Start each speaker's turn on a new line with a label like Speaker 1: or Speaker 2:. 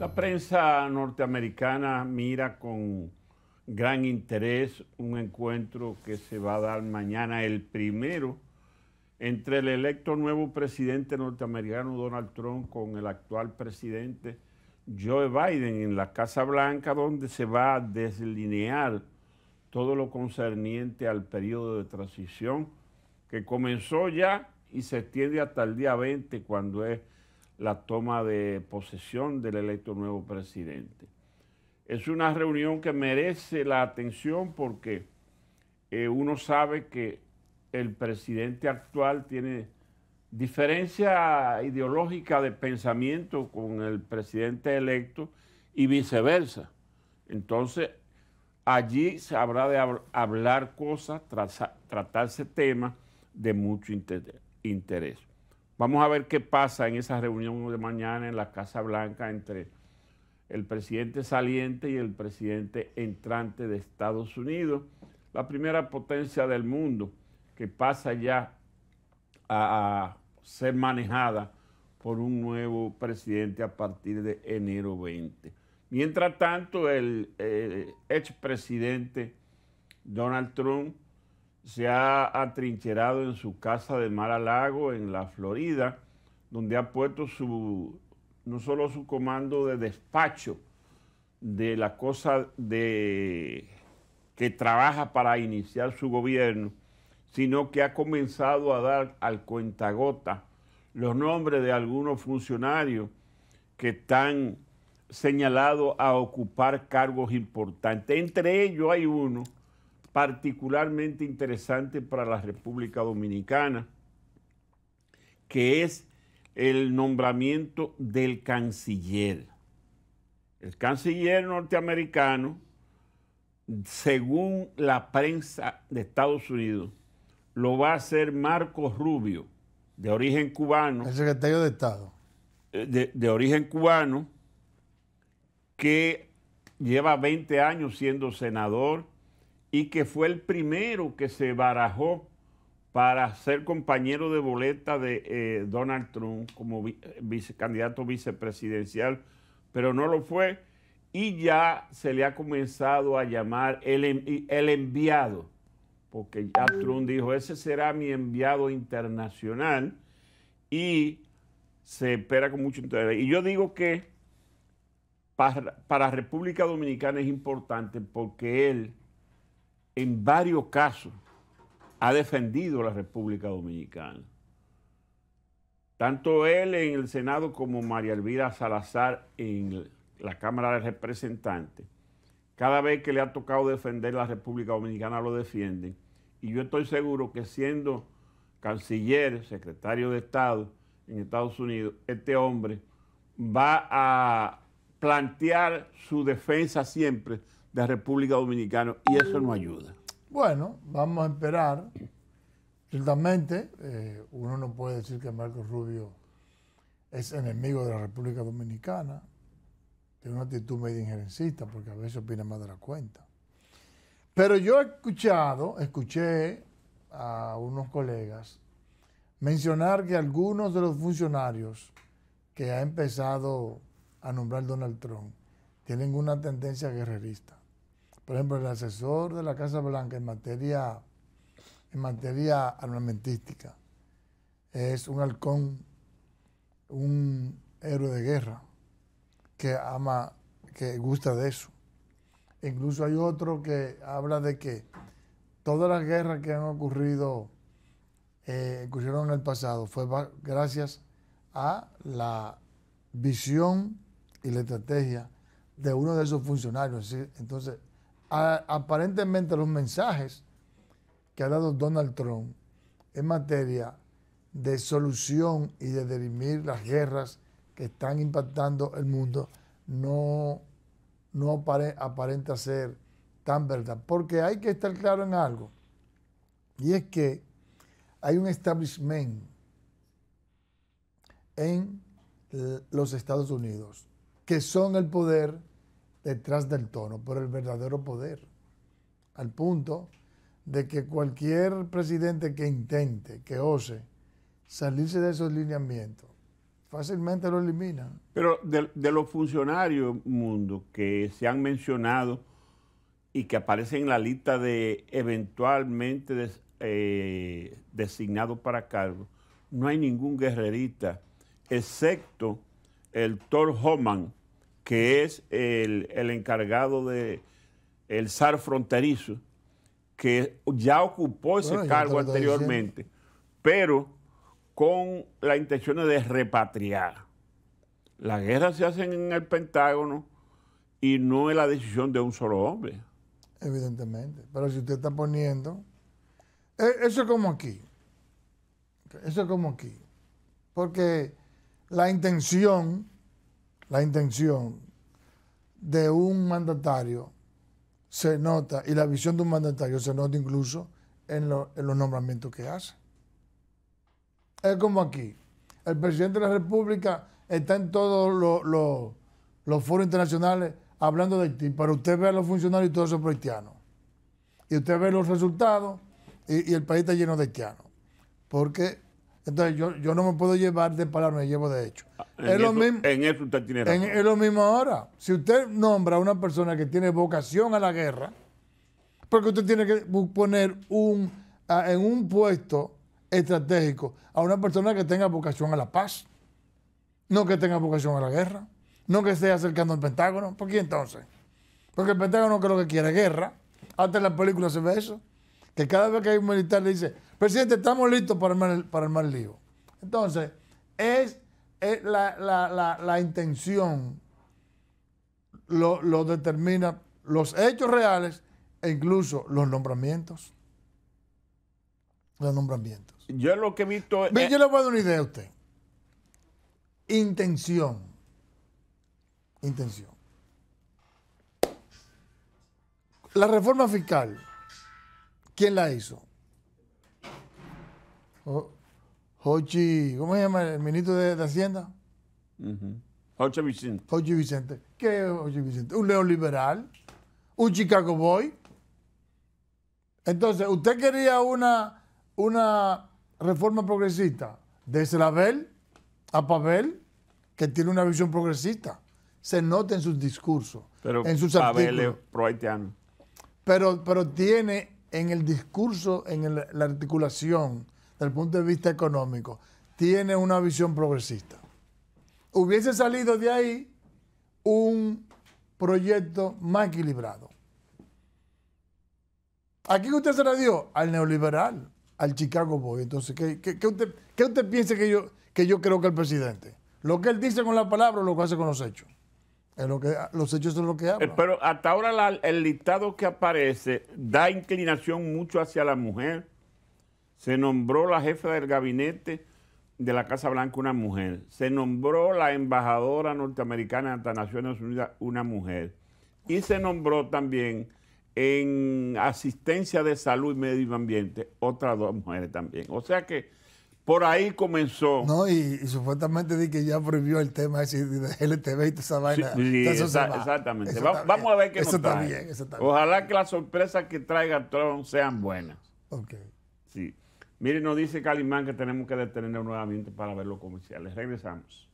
Speaker 1: La prensa norteamericana mira con gran interés un encuentro que se va a dar mañana, el primero, entre el electo nuevo presidente norteamericano Donald Trump con el actual presidente Joe Biden en la Casa Blanca, donde se va a deslinear todo lo concerniente al periodo de transición que comenzó ya y se extiende hasta el día 20 cuando es la toma de posesión del electo nuevo presidente. Es una reunión que merece la atención porque eh, uno sabe que el presidente actual tiene diferencia ideológica de pensamiento con el presidente electo y viceversa. Entonces, allí se habrá de hablar cosas, tratarse temas de mucho interés. Vamos a ver qué pasa en esa reunión de mañana en la Casa Blanca entre el presidente saliente y el presidente entrante de Estados Unidos, la primera potencia del mundo que pasa ya a ser manejada por un nuevo presidente a partir de enero 20. Mientras tanto, el eh, expresidente Donald Trump se ha atrincherado en su casa de Mar-a-Lago, en la Florida, donde ha puesto no solo su comando de despacho de la cosa de, que trabaja para iniciar su gobierno, sino que ha comenzado a dar al cuentagota los nombres de algunos funcionarios que están señalados a ocupar cargos importantes. Entre ellos hay uno particularmente interesante para la República Dominicana, que es el nombramiento del canciller. El canciller norteamericano, según la prensa de Estados Unidos, lo va a hacer Marcos Rubio, de origen cubano. El
Speaker 2: secretario de Estado.
Speaker 1: Eh, de, de origen cubano, que lleva 20 años siendo senador, y que fue el primero que se barajó para ser compañero de boleta de eh, Donald Trump como candidato vicepresidencial, pero no lo fue y ya se le ha comenzado a llamar el, el enviado, porque ya Trump dijo, ese será mi enviado internacional y se espera con mucho interés. Y yo digo que para República Dominicana es importante porque él en varios casos ha defendido la República Dominicana. Tanto él en el Senado como María Elvira Salazar en la Cámara de Representantes, cada vez que le ha tocado defender la República Dominicana lo defienden. Y yo estoy seguro que siendo canciller, secretario de Estado en Estados Unidos, este hombre va a plantear su defensa siempre de la República Dominicana y eso no ayuda.
Speaker 2: Bueno, vamos a esperar. Ciertamente, eh, uno no puede decir que Marcos Rubio es enemigo de la República Dominicana. Tiene una actitud medio injerencista porque a veces opina más de la cuenta. Pero yo he escuchado, escuché a unos colegas mencionar que algunos de los funcionarios que ha empezado a nombrar Donald Trump tienen una tendencia guerrerista. Por ejemplo, el asesor de la Casa Blanca en materia, en materia armamentística es un halcón, un héroe de guerra que ama, que gusta de eso. E incluso hay otro que habla de que todas las guerras que han ocurrido, eh, ocurrieron en el pasado, fue gracias a la visión y la estrategia de uno de esos funcionarios. Entonces, aparentemente los mensajes que ha dado Donald Trump en materia de solución y de dirimir las guerras que están impactando el mundo no, no aparenta ser tan verdad. Porque hay que estar claro en algo, y es que hay un establishment en los Estados Unidos, que son el poder detrás del tono, por el verdadero poder. Al punto de que cualquier presidente que intente, que ose salirse de esos lineamientos, fácilmente lo elimina.
Speaker 1: Pero de, los funcionarios, Mundo, que se han mencionado y que aparecen en la lista de eventualmente eh, designados para cargo, no hay ningún guerrerista, excepto el Thor Homan, que es el, encargado del zar SAR fronterizo, que ya ocupó ese cargo anteriormente, pero con la intención de repatriar. Las guerras se hacen en el Pentágono y no es la decisión de un solo hombre.
Speaker 2: Evidentemente, pero si usted está poniendo... E, eso es como aquí. Eso es como aquí. Porque la intención la intención de un mandatario se nota, y la visión de un mandatario se nota incluso en, los nombramientos que hace. Es como aquí, el presidente de la República está en todos los foros internacionales hablando de ti, pero usted ve a los funcionarios y todos son haitianos. Y usted ve los resultados y, el país está lleno de haitianos. Porque entonces yo, no me puedo llevar de palabra, me llevo de hecho. Ah, en es, eso, lo mismo,
Speaker 1: usted tiene razón. es
Speaker 2: lo mismo ahora. Si usted nombra a una persona que tiene vocación a la guerra, porque usted tiene que poner un, en un puesto estratégico a una persona que tenga vocación a la paz, no que tenga vocación a la guerra, no que esté acercando al Pentágono. ¿Por qué entonces? Porque el Pentágono creo que quiere guerra. Hasta en la película se ve eso. Que cada vez que hay un militar le dice, Presidente, estamos listos para el, para lío. Entonces, es, la, intención lo, lo determina los hechos reales e incluso los nombramientos. Los nombramientos. Yo lo que he visto. Yo le voy a dar una idea a usted. Intención. Intención. La reforma fiscal, ¿quién la hizo? Oh, ¿cómo se llama el ministro de, Hacienda?
Speaker 1: Uh Vicente.
Speaker 2: Jochi Vicente. ¿Qué es Hochi Vicente? Un neoliberal, un Chicago Boy. Entonces, ¿usted quería una, una reforma progresista? De Slavel a Pavel, que tiene una visión progresista. Se nota en sus discursos, pero en sus Pavel Es pro Pero, pero tiene en el discurso, en la articulación, el punto de vista económico, tiene una visión progresista. Hubiese salido de ahí un proyecto más equilibrado. ¿A quién usted se la dio? Al neoliberal, al Chicago Boy. Entonces, ¿qué, usted, piensa que yo, que yo creo que el presidente? Lo que él dice con la palabra, lo que hace con los hechos. Es lo que, los hechos son lo que habla. Eh,
Speaker 1: pero hasta ahora el listado que aparece da inclinación mucho hacia la mujer se nombró la jefa del gabinete de la Casa Blanca una mujer. Se nombró la embajadora norteamericana ante Naciones Unidas una mujer. Y se nombró también en asistencia de salud y medio ambiente otras dos mujeres también. O sea que por ahí comenzó. No,
Speaker 2: y, supuestamente di que ya prohibió el tema de LTV y toda esa vaina. Sí, exactamente. vamos a ver qué eso nos trae.
Speaker 1: Ojalá que las sorpresas que traiga Trump sean buenas. Ok. Sí. Mire, nos dice Calimán que tenemos que detenernos nuevamente para ver los comerciales. Regresamos.